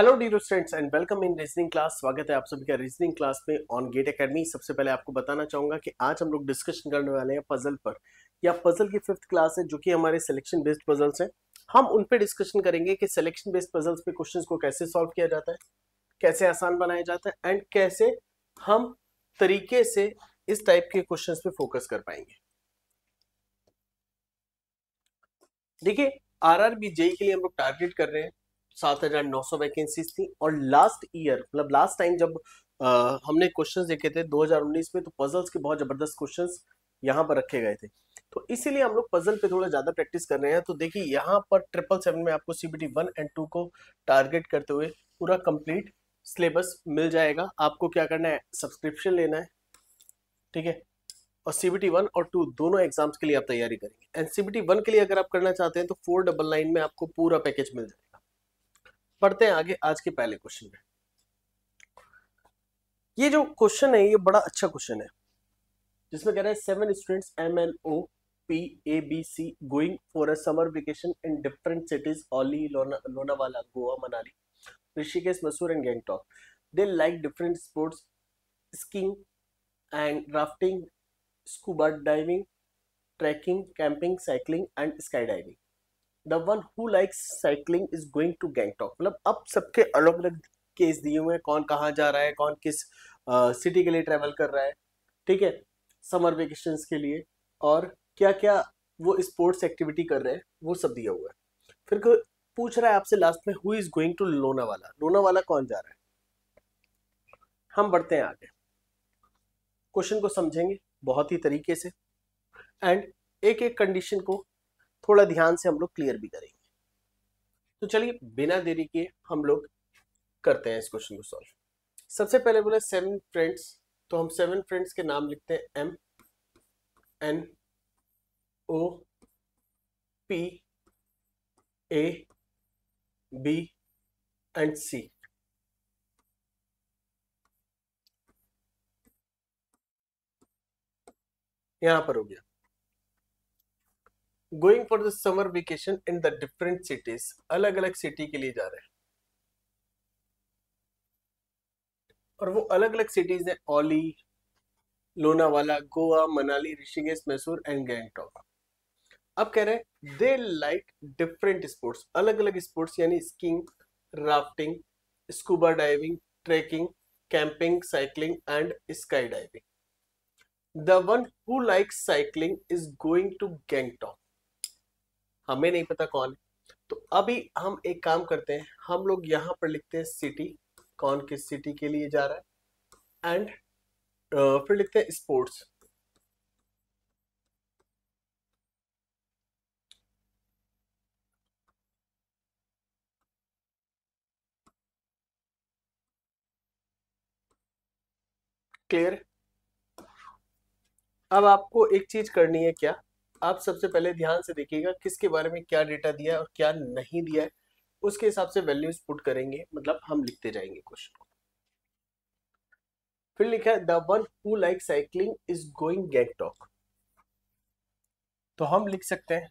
hello dear students and welcome in reasoning class स्वागत है आप सभी का रीजनिंग क्लास में ऑन गेट एकेडमी सबसे पहले आपको बताना चाहूंगा कि आज हम लोग डिस्कशन करने वाले हैं पजल पर या पजल की फिफ्थ क्लास है जो कि हमारे सिलेक्शन बेस्ड पजल्स हैं हम उन पे डिस्कशन करेंगे कि सिलेक्शन बेस्ड पजल्स पे क्वेश्चंस को कैसे सॉल्व किया जाता है कैसे आसान बनाया जाता है एंड कैसे हम तरीके से इस टाइप के क्वेश्चन पे फोकस कर पाएंगे देखिए आर आर बी जेई के लिए हम लोग टारगेट कर रहे हैं सात हजार नौ सौ वैकेंसीज थी और लास्ट ईयर मतलब लास्ट टाइम जब आ, हमने क्वेश्चंस देखे थे 2019 में तो पजल्स के बहुत जबरदस्त क्वेश्चंस यहाँ पर रखे गए थे तो इसीलिए हम लोग पजल पे थोड़ा ज्यादा प्रैक्टिस कर रहे हैं तो देखिए यहाँ पर ट्रिपल सेवन में आपको सीबीटी वन एंड टू को टारगेट करते हुए पूरा कंप्लीट सिलेबस मिल जाएगा आपको क्या करना है सब्सक्रिप्शन लेना है ठीक है और सीबीटी वन और टू दोनों एग्जाम्स के लिए आप तैयारी करेंगे एंड सीबीटी वन के लिए अगर आप करना चाहते हैं तो फोर डबल नाइन में आपको पूरा पैकेज मिल जाएगा पढ़ते हैं आगे आज के पहले क्वेश्चन में ये जो क्वेश्चन है ये बड़ा अच्छा क्वेश्चन है जिसमें कह रहे हैं seven students M L O P A B C going for a summer vacation in different cities Auli Lonavala Goa Manali Rishikesh Mysore and Gangtok they like different sports skiing and rafting scuba diving trekking camping cycling and sky diving the one who like cycling is going to Gangtok मतलब अब सबके अलग अलग case दिए हुए हैं कौन कहाँ जा रहा है कौन किस सिटी के लिए ट्रेवल कर रहा है ठीक है समर वेकेशन के लिए और क्या क्या वो स्पोर्ट्स एक्टिविटी कर रहे हैं वो सब दिया हुआ है फिर पूछ रहा है आपसे लास्ट में who is going to Lonavala Lonavala कौन जा रहा है हम बढ़ते हैं आगे क्वेश्चन को समझेंगे बहुत ही तरीके से एंड एक एक कंडीशन को थोड़ा ध्यान से हम लोग क्लियर भी करेंगे तो चलिए बिना देरी के हम लोग करते हैं इस क्वेश्चन को सॉल्व सबसे पहले बोले सेवन फ्रेंड्स तो हम सेवन फ्रेंड्स के नाम लिखते हैं M N O P A B and C यहां पर हो गया going for the summer vacation in the different cities अलग अलग सिटी के लिए जा रहे हैं और वो अलग अलग सिटीज हैं ओली लोनावाला गोवा मनाली ऋषिकेश मैसूर एंड गैंगटॉक अब कह रहे हैं दे लाइक डिफरेंट स्पोर्ट्स अलग अलग स्पोर्ट्स यानी skiing rafting scuba diving trekking camping cycling and sky diving the one who like cycling is going to Gangtok हमें नहीं पता कौन है तो अभी हम एक काम करते हैं हम लोग यहाँ पर लिखते हैं सिटी कौन किस सिटी के लिए जा रहा है एंड फिर लिखते हैं स्पोर्ट्स क्लियर अब आपको एक चीज करनी है क्या आप सबसे पहले ध्यान से देखिएगा किसके बारे में क्या डेटा दिया है और क्या नहीं दिया है उसके हिसाब से वैल्यूज पुट करेंगे मतलब हम लिखते जाएंगे क्वेश्चन को फिर लिखा है the one who like cycling is going Gangtok तो हम लिख सकते हैं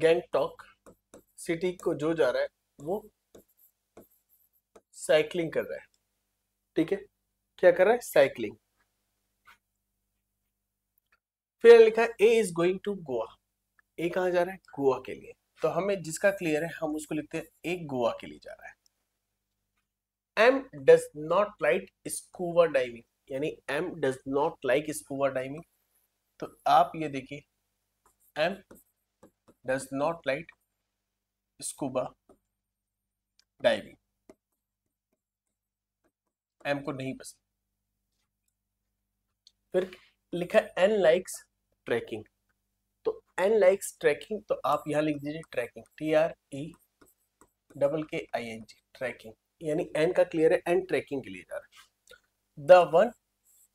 गैंगटॉक सिटी को जो जा रहा है वो साइकिलिंग कर रहा है ठीक है क्या कर रहा है साइकिलिंग फिर लिखा है A is going to Goa A कहा जा रहा है गोवा के लिए तो हमें जिसका क्लियर है हम उसको लिखते हैं ए गोवा के लिए जा रहा है M does not like scuba diving यानी M does not like scuba diving तो आप ये देखिए M does not like scuba diving M को नहीं पसंद फिर लिखा एन लाइक्स ट्रैकिंग तो एन लाइक्स ट्रैकिंग तो आप यहाँ लिख दीजिए trekking T R E double K I N G trekking यानी एन का क्लियर है एन ट्रैकिंग के लिए जा रहा है the one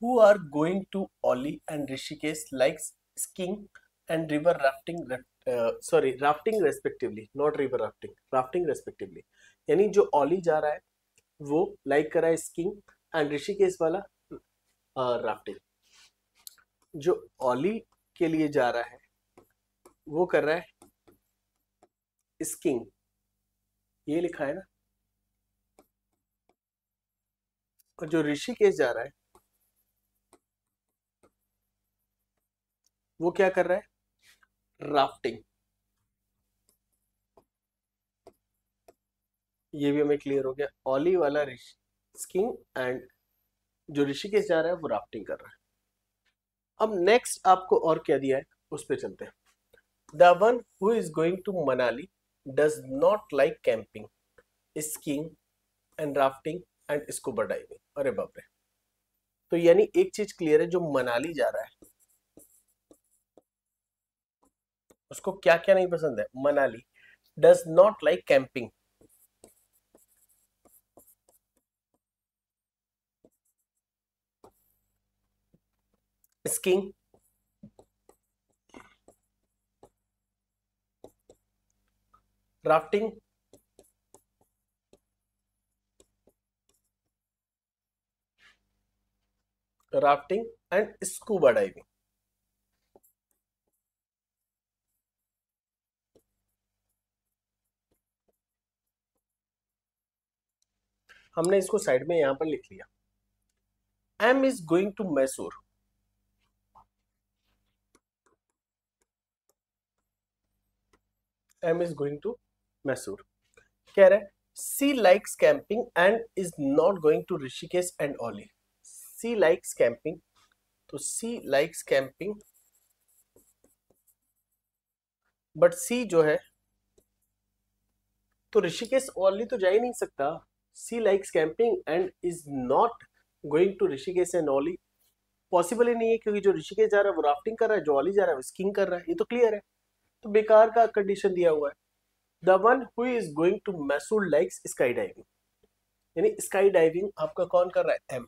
who are going to Auli and Rishikesh likes skiing and river rafting sorry rafting respectively not river rafting rafting respectively यानी जो ओली जा रहा है वो लाइक कर रहा है स्कीइंग एंड ऋषिकेश वाला राफ्टिंग uh, जो ओली के लिए जा रहा है वो कर रहा है स्किंग ये लिखा है ना और जो ऋषिकेश जा रहा है वो क्या कर रहा है राफ्टिंग ये भी हमें क्लियर हो गया ऑली वाला ऋषि स्किंग एंड जो ऋषिकेश जा रहा है वो राफ्टिंग कर रहा है अब नेक्स्ट आपको और क्या दिया है उस पर चलते हैं the one who is going to Manali does not like camping skiing and rafting and scuba diving अरे बाप रे तो यानी एक चीज क्लियर है जो मनाली जा रहा है उसको क्या क्या नहीं पसंद है Manali does not like camping risking rafting rafting and scuba diving हमने इसको साइड में यहां पर लिख लिया M is going to Mysore M is going to Mysore कह रहे C likes camping and is not going to Rishikesh and Auli C likes camping तो C likes camping but C जो है तो ऋषिकेश ऑली तो जा ही नहीं सकता C likes camping and is not going to Rishikesh and Auli possible ही नहीं है क्योंकि जो ऋषिकेश जा रहा है वो राफ्टिंग कर रहा है जो ऑली जा रहा है वो स्किंग कर रहा है ये तो क्लियर है तो बेकार का कंडीशन दिया हुआ है the one who is going to Mysore likes sky diving यानी स्काई डाइविंग आपका कौन कर रहा है एम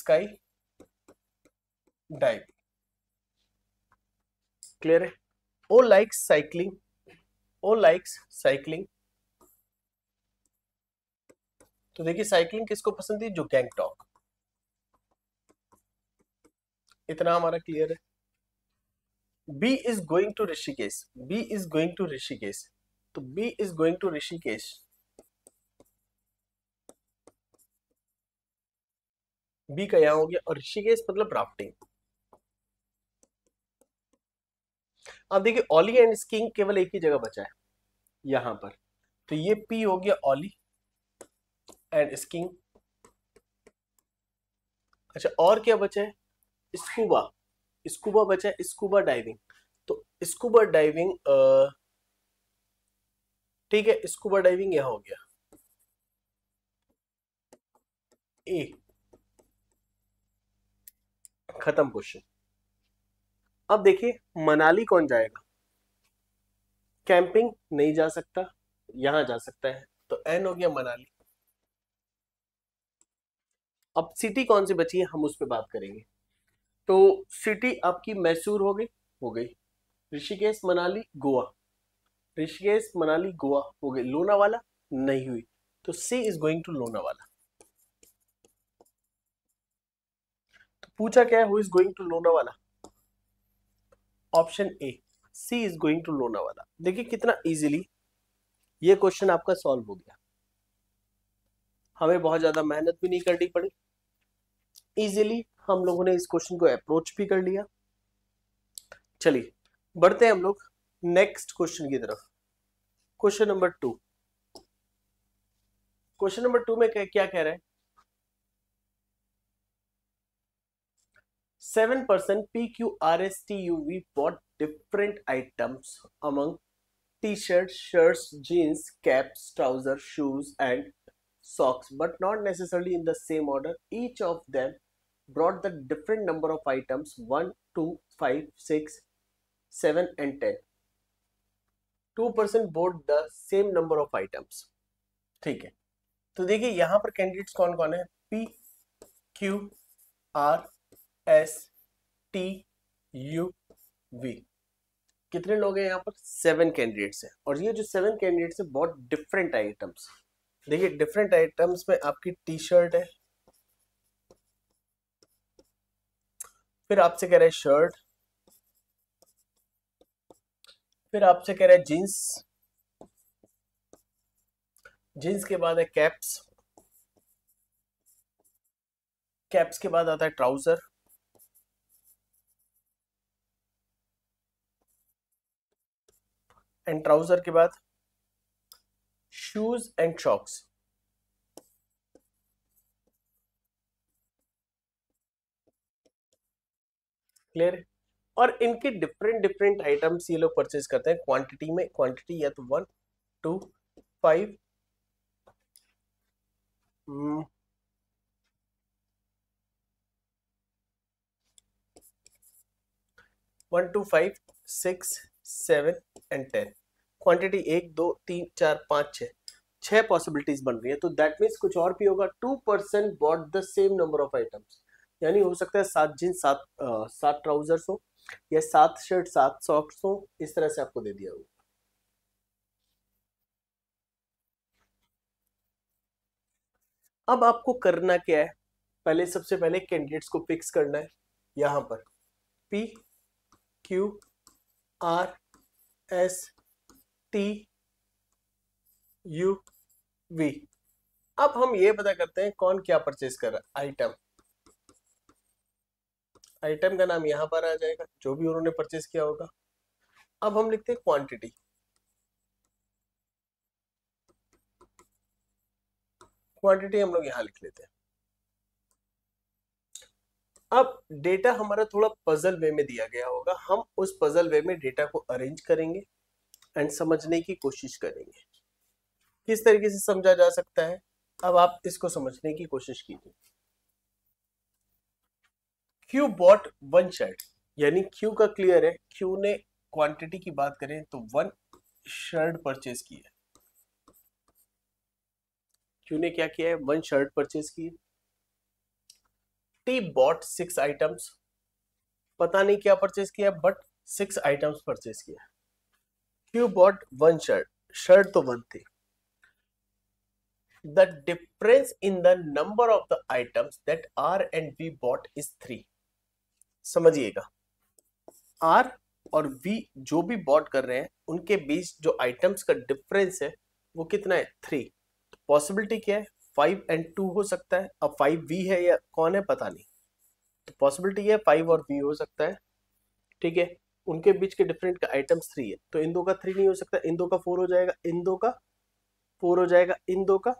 स्काई डाइव क्लियर है O likes cycling O likes cycling तो देखिए साइकिलिंग किसको पसंद है जो गैंगटॉक इतना हमारा क्लियर है B is going to Rishikesh B is going to Rishikesh तो B is going to Rishikesh B का यहां हो गया और ऋषिकेश मतलब राफ्टिंग अब देखिए ऑली एंड स्कीइंग केवल एक ही जगह बचा है यहां पर तो ये पी हो गया ऑली एंड स्कीइंग अच्छा और क्या बचा है स्कूबा स्कूबा बचा है स्कूबा डाइविंग तो स्कूबा डाइविंग ठीक है स्कूबा डाइविंग यह हो गया ए खत्म क्वेश्चन अब देखिए मनाली कौन जाएगा कैंपिंग नहीं जा सकता यहां जा सकता है तो एन हो गया मनाली अब सिटी कौन सी बची है हम उस पर बात करेंगे तो सिटी आपकी मैसूर हो गई हो गई ऋषिकेश मनाली गोवा ऋषिकेश मनाली गोवा हो गई लोनावाला नहीं हुई तो C is going to Lonavala तो पूछा क्या है who is going to Lonavala option A C is going to Lonavala देखिए कितना इजीली ये क्वेश्चन आपका सॉल्व हो गया हमें बहुत ज्यादा मेहनत भी नहीं करनी पड़ी इजीली हम लोगों ने इस क्वेश्चन को अप्रोच भी कर लिया चलिए बढ़ते हैं हम लोग नेक्स्ट क्वेश्चन की तरफ question number two question number two में क्या कह रहे हैं seven percent P Q R S T U V bought different items among T shirt shirt jeans caps trouser shoes and socks but not necessarily in the same order each of them brought the different number of items 1 2 5 6 7 and 10 two person bought the same number of items ठीक है तो देखिए यहाँ पर candidates कौन कौन है P Q R S T U V कितने लोग हैं यहाँ पर सेवन कैंडिडेट्स हैं और ये जो सेवन कैंडिडेट्स हैं बहुत डिफरेंट आइटम्स देखिए डिफरेंट आइटम्स में आपकी टी शर्ट है फिर आपसे कह रहे हैं शर्ट फिर आपसे कह रहे हैं जींस जींस के बाद है कैप्स कैप्स के बाद आता है ट्राउजर एंड ट्राउजर के बाद शूज एंड शॉक्स क्लियर है और इनके डिफरेंट डिफरेंट आइटम्स ये लोग परचेज करते हैं क्वांटिटी में क्वांटिटी या तो one two five one two five six seven and ten quantity एक दो तीन चार पाँच छ छह पॉसिबिलिटीज बन रही है तो दैट मीन्स कुछ और भी होगा two percent bought the same number of items यानी हो सकता है सात जीन्स सात सात ट्राउजर्स हो या सात शर्ट सात सॉक्स हो इस तरह से आपको दे दिया हो अब आपको करना क्या है पहले सबसे पहले कैंडिडेट्स को फिक्स करना है यहां पर P Q R S T U V अब हम ये पता करते हैं कौन क्या परचेज कर रहा है आइटम आइटम का नाम यहाँ पर आ जाएगा जो भी उन्होंने परचेस किया होगा अब हम लिखते हैं क्वांटिटी क्वांटिटी हम लोग यहाँ लिख लेते हैं अब डेटा हमारा थोड़ा पजल वे में दिया गया होगा हम उस पजल वे में डेटा को अरेंज करेंगे एंड समझने की कोशिश करेंगे किस तरीके से समझा जा सकता है अब आप इसको समझने की कोशिश कीजिए क्यू बॉट वन शर्ट यानी क्यू का क्लियर है क्यू ने क्वांटिटी की बात करें तो वन शर्ट परचेज की है क्यू ने क्या किया है वन शर्ट परचेज की टी बॉट सिक्स आइटम्स पता नहीं क्या परचेज किया बट सिक्स आइटम्स परचेज किया Q bought one shirt shirt तो वन थी the difference in the number of the items that R and B bought is three समझिएगा R और V जो भी बॉट कर रहे हैं उनके बीच जो आइटम्स का डिफरेंस है वो कितना है थ्री तो पॉसिबिलिटी क्या है फाइव एंड टू हो सकता है अब फाइव वी है या कौन है पता नहीं तो पॉसिबिलिटी है फाइव और वी हो सकता है ठीक है उनके बीच के डिफरेंट का आइटम्स थ्री है तो इन दो का थ्री नहीं हो सकता इन दो का फोर हो जाएगा इन दो का फोर हो जाएगा इन दो का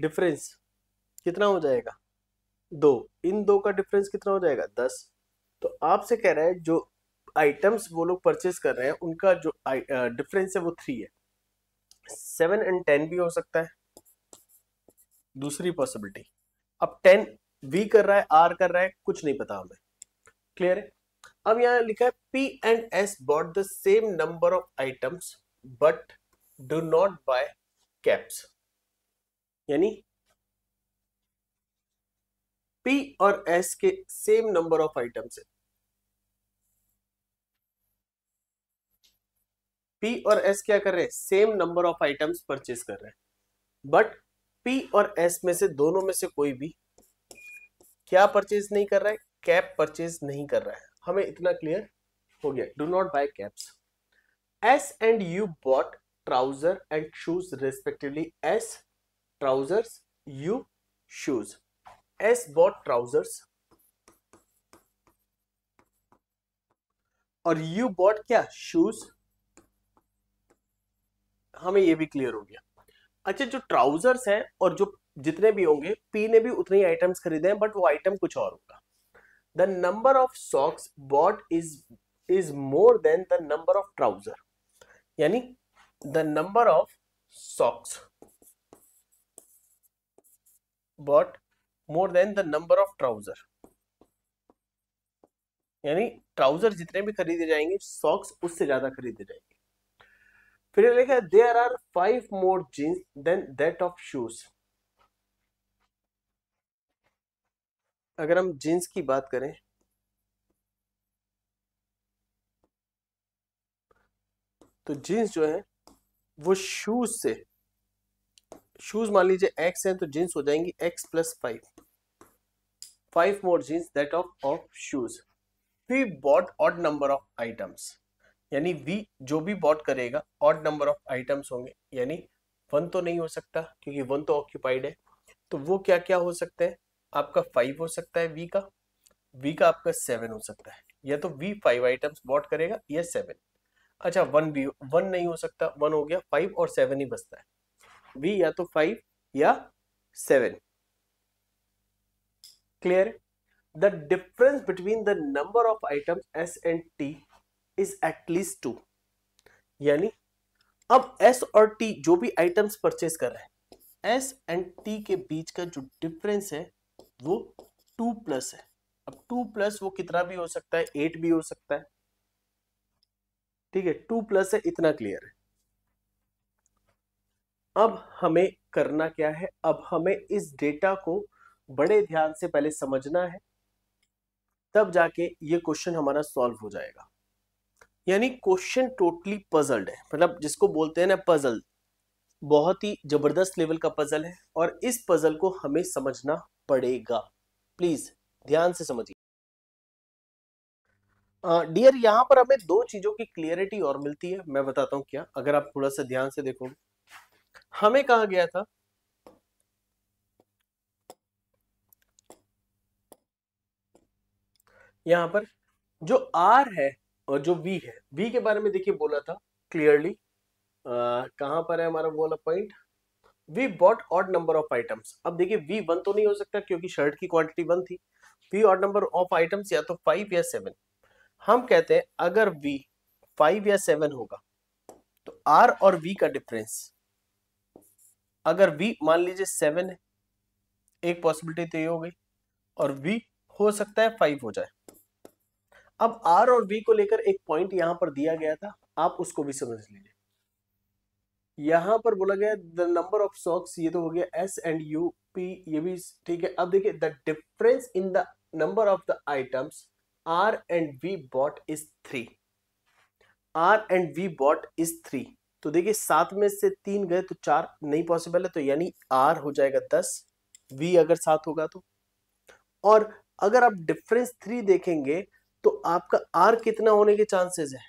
डिफरेंस कितना हो जाएगा दो इन दो का डिफरेंस कितना हो जाएगा दस तो आपसे कह रहे हैं जो आइटम्स वो लोग परचेज कर रहे हैं उनका जो डिफरेंस है वो थ्री है सेवन एंड टेन भी हो सकता है दूसरी पॉसिबिलिटी अब टेन वी कर रहा है आर कर रहा है कुछ नहीं पता हमें क्लियर है अब यहाँ लिखा है P and S bought the same number of items but do not buy caps यानी पी और एस के सेम नंबर ऑफ आइटम्स है पी और एस क्या कर रहे हैं same number of items purchase कर रहे हैं बट पी और एस में से दोनों में से कोई भी क्या परचेज नहीं कर रहा है कैप परचेज नहीं कर रहा है हमें इतना क्लियर हो गया do not buy caps S and U bought trouser and shoes respectively S trousers U shoes S bought trousers और यू बॉट क्या शूज हमें ये भी क्लियर हो गया अच्छा जो ट्राउजर्स हैं और जो जितने भी होंगे पी ने भी उतने ही आइटम्स खरीदे हैं बट वो आइटम कुछ और होगा the number of socks bought is is more than the number of trouser यानी the number of socks bought more than the number of trouser यानी ट्राउजर जितने भी खरीदे जाएंगे सॉक्स उससे ज्यादा खरीदे जाएंगे फिर लिखा है there are five more jeans than that of shoes अगर हम जींस की बात करें तो जींस जो है वो शूज से शूज मान लीजिए एक्स हैं तो जींस हो जाएंगी X plus five five more jeans that of of shoes V bought odd number of items यानी वी जो भी बॉट करेगा ऑड नंबर ऑफ आइटम्स होंगे यानी वन तो नहीं हो सकता क्योंकि वन तो ऑक्यूपाइड है तो वो क्या क्या हो सकता है आपका फाइव हो सकता है वी का वी का आपका सेवन हो सकता है या तो वी फाइव आइटम्स बॉट करेगा या सेवन अच्छा वन भी वन नहीं हो सकता वन हो गया फाइव और सेवन ही बचता है वी या तो फाइव या seven clear the difference between the number of items S and T is at least two यानी अब एस और टी जो भी आइटम्स परचेस कर रहे हैं एस एंड टी के बीच का जो डिफरेंस है वो टू प्लस है अब टू प्लस वो कितना भी हो सकता है एट भी हो सकता है ठीक है टू प्लस है इतना क्लियर है अब हमें करना क्या है अब हमें इस डेटा को बड़े ध्यान से पहले समझना है तब जाके ये क्वेश्चन हमारा सॉल्व हो जाएगा यानी क्वेश्चन टोटली पजल्ड है मतलब जिसको बोलते हैं ना पजल बहुत ही जबरदस्त लेवल का पजल है और इस पजल को हमें समझना पड़ेगा प्लीज ध्यान से समझिए डियर uh, पर हमें दो चीजों की क्लियरिटी और मिलती है मैं बताता हूं क्या अगर आप थोड़ा सा ध्यान से देखोगे हमें कहा गया था यहां पर जो आर है और जो वी है V के बारे में देखिए बोला था क्लियरली कहां पर है हमारा वो वाला point V bought odd number of items अब देखिए V वन तो नहीं हो सकता क्योंकि शर्ट की क्वांटिटी वन थी V odd number of items या तो फाइव या सेवन हम कहते हैं अगर वी फाइव या सेवन होगा तो आर और वी का डिफरेंस अगर वी मान लीजिए सेवन है एक पॉसिबिलिटी तो ये हो गई और वी हो सकता है फाइव हो जाए अब आर और वी को लेकर एक पॉइंट यहां पर दिया गया था आप उसको भी समझ लीजिए यहां पर बोला गया द नंबर ऑफ सॉक्स ये तो हो गया एस एंड यू पी ये भी ठीक है अब देखिए the difference in the number of the items R and V bought is three R and V bought is three तो देखिए सात में से तीन गए तो चार नहीं पॉसिबल है तो यानी आर हो जाएगा दस वी अगर सात होगा तो और अगर आप डिफरेंस थ्री देखेंगे तो आपका आर कितना होने के चांसेस है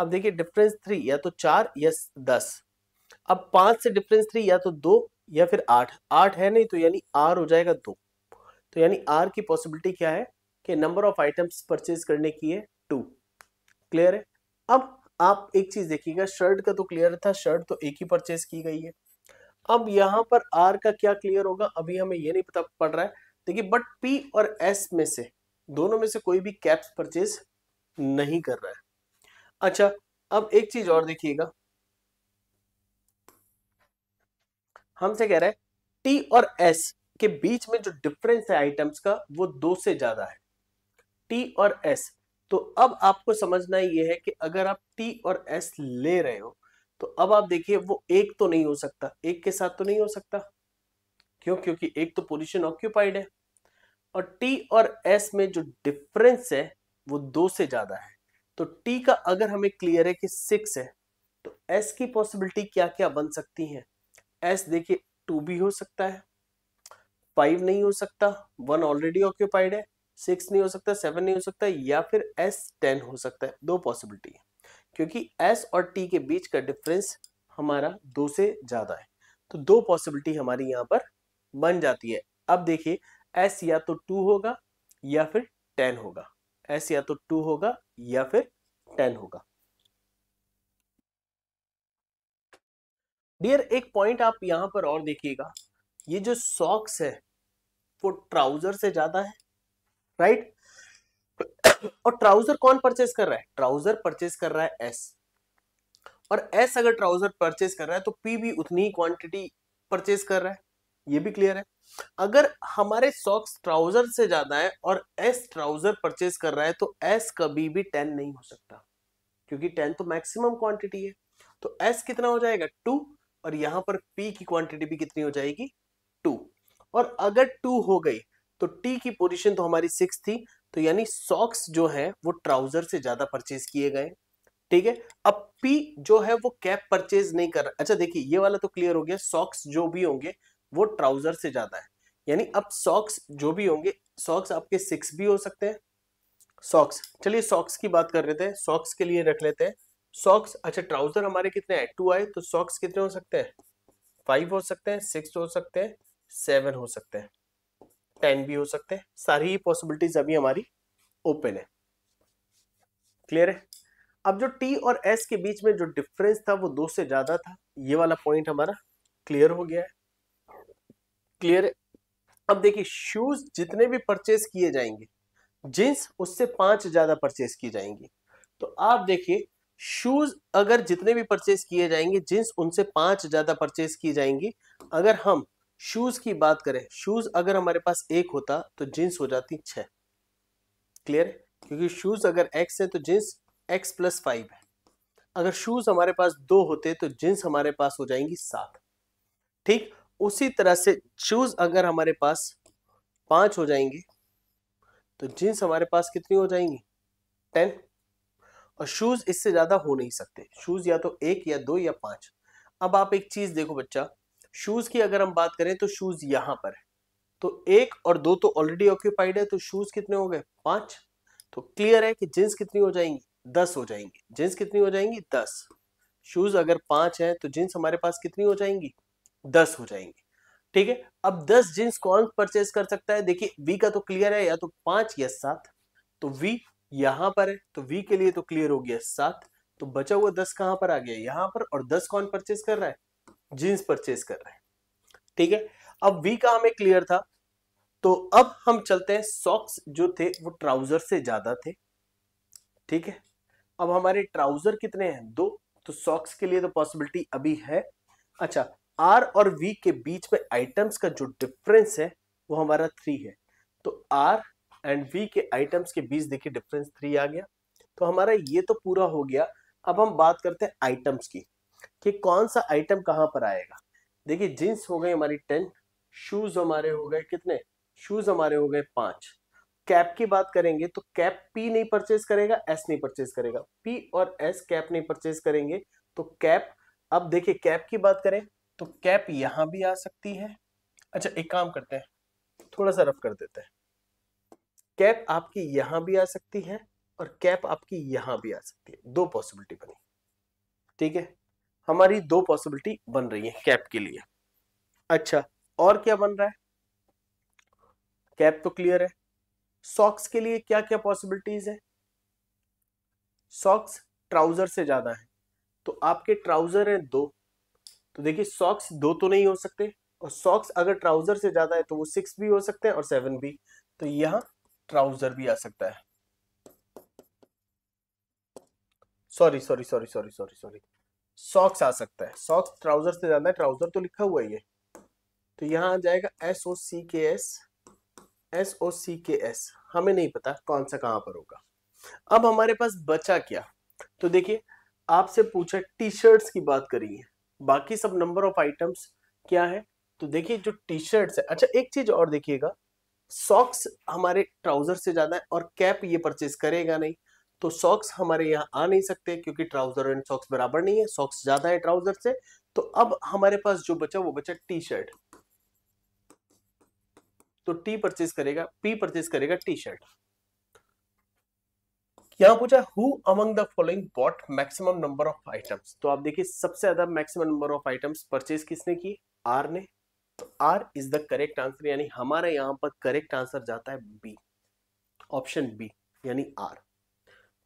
अब देखिए डिफरेंस थ्री या तो चार या दस अब पांच से डिफरेंस थ्री या तो दो या फिर आठ आठ है नहीं तो यानी आर हो जाएगा दो तो यानी आर की पॉसिबिलिटी क्या है कि नंबर ऑफ आइटम्स परचेज करने की है टू क्लियर है अब आप एक चीज देखिएगा शर्ट का तो क्लियर था शर्ट तो एक ही परचेज की गई है अब यहाँ पर आर का क्या क्लियर होगा अभी हमें ये नहीं पता पड़ रहा है देखिए बट पी और एस में से दोनों में से कोई भी कैप्स परचेज नहीं कर रहा है अच्छा अब एक चीज और देखिएगा हमसे कह रहे हैं टी और एस के बीच में जो डिफरेंस है आइटम्स का वो दो से ज्यादा है टी और एस तो अब आपको समझना ये है कि अगर आप टी और एस ले रहे हो तो अब आप देखिए वो एक तो नहीं हो सकता एक के साथ तो नहीं हो सकता क्यों क्योंकि एक तो पोजिशन ऑक्यूपाइड है और टी और एस में जो डिफरेंस है वो दो से ज्यादा है तो टी का अगर हमें क्लियर है कि सिक्स है तो एस की पॉसिबिलिटी क्या क्या बन सकती है एस देखिए टू भी हो सकता है फाइव नहीं हो सकता वन ऑलरेडी ऑक्यूपाइड है सिक्स नहीं हो सकता सेवन नहीं हो सकता या फिर एस टेन हो सकता है दो पॉसिबिलिटी है क्योंकि एस और टी के बीच का डिफरेंस हमारा दो से ज़्यादा है तो दो पॉसिबिलिटी हमारी यहाँ पर बन जाती है अब देखिए एस या तो टू होगा या फिर टेन होगा एस या तो टू होगा या फिर टेन होगा डियर एक पॉइंट आप यहां पर और देखिएगा ये जो सॉक्स है वो ट्राउजर से ज्यादा है राइट और ट्राउजर कौन परचेज कर रहा है ट्राउजर परचेज कर रहा है एस और एस अगर ट्राउजर परचेज कर रहा है तो पी भी उतनी ही क्वांटिटी परचेज कर रहा है ये भी क्लियर है अगर हमारे सॉक्स ट्राउजर से ज्यादा है और एस ट्राउजर परचेज कर रहा है तो एस कभी भी टेन नहीं हो सकता क्योंकि टेन तो मैक्सिमम क्वांटिटी है तो एस कितना हो जाएगा टू और यहां पर पी की क्वांटिटी भी कितनी हो जाएगी टू और अगर टू हो गई तो टी की पोजीशन तो हमारी सिक्स थी तो यानी सॉक्स जो है वो ट्राउजर से ज्यादा परचेज किए गए ठीक है अब पी जो है वो कैप परचेज नहीं कर रहा अच्छा देखिए ये वाला तो क्लियर हो गया सॉक्स जो भी होंगे वो ट्राउजर से ज्यादा है यानी अब सॉक्स जो भी होंगे सॉक्स आपके सिक्स भी हो सकते हैं सॉक्स चलिए सॉक्स की बात कर रहे थे सॉक्स के लिए रख लेते हैं सॉक्स अच्छा ट्राउजर हमारे कितने हैं टू आए तो सॉक्स कितने हो सकते हैं फाइव हो सकते हैं सिक्स हो सकते हैं सेवन हो सकते हैं टेन भी हो सकते हैं सारी ही पॉसिबिलिटीज अभी हमारी ओपन है क्लियर है अब जो टी और एस के बीच में जो डिफरेंस था वो दो से ज्यादा था ये वाला पॉइंट हमारा क्लियर हो गया है क्लियर है अब देखिए शूज जितने भी परचेस किए जाएंगे जींस उससे पांच ज्यादा परचेस की जाएंगी तो आप देखिए शूज अगर जितने भी परचेस किए जाएंगे जींस उनसे पांच ज्यादा परचेस की जाएंगी अगर हम शूज की बात करें शूज अगर हमारे पास एक होता तो जींस हो जाती छः क्लियर क्योंकि शूज अगर एक्स है तो जींस एक्स प्लस फाइव है अगर शूज हमारे पास दो होते तो जींस हमारे पास हो जाएंगी सात ठीक उसी तरह से शूज अगर हमारे पास पांच हो जाएंगे तो जींस हमारे पास कितनी हो जाएंगी टेन और शूज इससे ज़्यादा हो नहीं सकते शूज या तो एक या दो या पांच अब आप एक चीज़ देखो बच्चा शूज की अगर हम बात करें तो शूज यहां पर है तो एक और दो तो ऑलरेडी ऑक्यूपाइड है तो शूज कितने हो गए पांच तो क्लियर है कि जींस कितनी हो जाएंगी दस हो जाएंगी जींस कितनी हो जाएंगी दस शूज अगर पांच है तो जींस हमारे पास कितनी हो जाएंगी दस हो जाएंगी ठीक है अब दस जींस कौन परचेज कर सकता है देखिए वी का तो क्लियर है या तो पांच या सात तो वी यहां पर है तो वी के लिए तो क्लियर हो गया सात तो बचा हुआ दस कहां पर आ गया यहां पर और दस कौन परचेज कर रहा है जीन्स परचेज कर रहे हैं ठीक है अब वी का हमें क्लियर था तो अब हम चलते हैं सॉक्स जो थे वो ट्राउजर से ज्यादा थे ठीक है अब हमारे ट्राउजर कितने हैं दो तो सॉक्स के लिए तो पॉसिबिलिटी अभी है अच्छा आर और वी के बीच में आइटम्स का जो डिफरेंस है वो हमारा थ्री है तो आर एंड वी के आइटम्स के बीच देखिए डिफरेंस थ्री आ गया तो हमारा ये तो पूरा हो गया अब हम बात करते हैं आइटम्स की कि कौन सा आइटम कहाँ पर आएगा देखिए जींस हो गई हमारी टेन शूज हमारे हो गए कितने शूज हमारे हो गए पांच कैप की बात करेंगे तो कैप पी नहीं परचेज करेगा एस नहीं परचेज करेगा पी और एस कैप नहीं परचेज करेंगे तो कैप अब देखिए कैप की बात करें तो कैप यहां भी आ सकती है अच्छा एक काम करते हैं थोड़ा सा रफ कर देते हैं कैप आपकी यहां भी आ सकती है और कैप आपकी यहां भी आ सकती है दो पॉसिबिलिटी बनी ठीक है हमारी दो पॉसिबिलिटी बन रही है कैप के लिए अच्छा और क्या बन रहा है कैप तो क्लियर है सॉक्स के लिए क्या क्या पॉसिबिलिटीज है सॉक्स ट्राउजर से ज्यादा है तो आपके ट्राउजर हैं दो तो देखिए सॉक्स दो तो नहीं हो सकते और सॉक्स अगर ट्राउजर से ज्यादा है तो वो सिक्स भी हो सकते हैं और सेवन भी तो यहां ट्राउजर भी आ सकता है sorry sorry sorry sorry sorry sorry socks आ सकता है सॉक्स ट्राउजर से ज्यादा ट्राउजर तो लिखा हुआ है ये तो यहाँ आ जाएगा एस ओ सी के एस एस ओ सी के एस हमें नहीं पता कौन सा कहां पर होगा अब हमारे पास बचा क्या तो देखिए आपसे पूछा टी शर्ट्स की बात करी है बाकी सब नंबर ऑफ आइटम्स क्या है तो देखिए जो टी शर्ट्स है अच्छा एक चीज और देखिएगा सॉक्स हमारे ट्राउजर से ज्यादा है और कैप ये परचेज करेगा नहीं तो सॉक्स हमारे यहाँ आ नहीं सकते क्योंकि ट्राउजर एंड सॉक्स बराबर नहीं है सॉक्स ज्यादा है ट्राउजर से तो अब हमारे पास जो बचा वो बचा टी शर्ट तो टी परचेज करेगा पी परचेज करेगा टी शर्ट यहां पूछा who among the following bought maximum number of items तो आप देखिए सबसे ज्यादा maximum number of items purchase किसने की आर ने तो R is the correct answer यानी हमारे यहां पर करेक्ट आंसर जाता है बी ऑप्शन बी यानी आर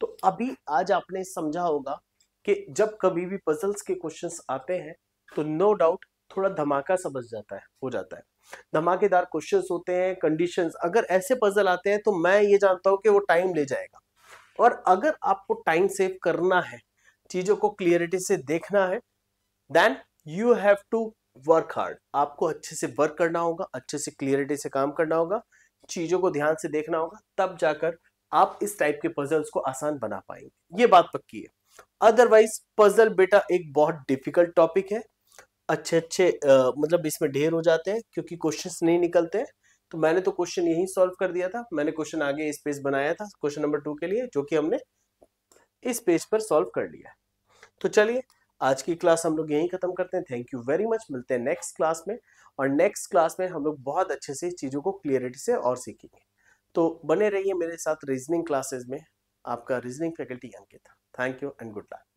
तो अभी आज आपने समझा होगा कि जब कभी भी पजल्स के क्वेश्चंस आते हैं तो नो डाउट थोड़ा धमाका समझ जाता है हो जाता है धमाकेदार क्वेश्चंस होते हैं कंडीशंस अगर ऐसे पजल आते हैं तो मैं ये जानता हूँ कि वो टाइम ले जाएगा और अगर आपको टाइम सेव करना है चीज़ों को क्लियरिटी से देखना है then you have to work hard आपको अच्छे से वर्क करना होगा अच्छे से क्लियरिटी से काम करना होगा चीज़ों को ध्यान से देखना होगा तब जाकर आप इस टाइप के पजल्स को आसान बना पाएंगे ये बात पक्की है अदरवाइज पजल बेटा एक बहुत डिफिकल्ट टॉपिक है अच्छे अच्छे आ, मतलब इसमें ढेर हो जाते हैं क्योंकि क्वेश्चंस नहीं निकलते हैं तो मैंने तो क्वेश्चन यही सॉल्व कर दिया था मैंने क्वेश्चन आगे इस पेज बनाया था क्वेश्चन नंबर टू के लिए जो कि हमने इस पेज पर सॉल्व कर लिया तो चलिए आज की क्लास हम लोग यही खत्म करते हैं थैंक यू वेरी मच मिलते हैं नेक्स्ट क्लास में और नेक्स्ट क्लास में हम लोग बहुत अच्छे से चीज़ों को क्लियरिटी से और सीखेंगे तो बने रहिए मेरे साथ रीजनिंग क्लासेज में आपका reasoning faculty Ankit thank you and good luck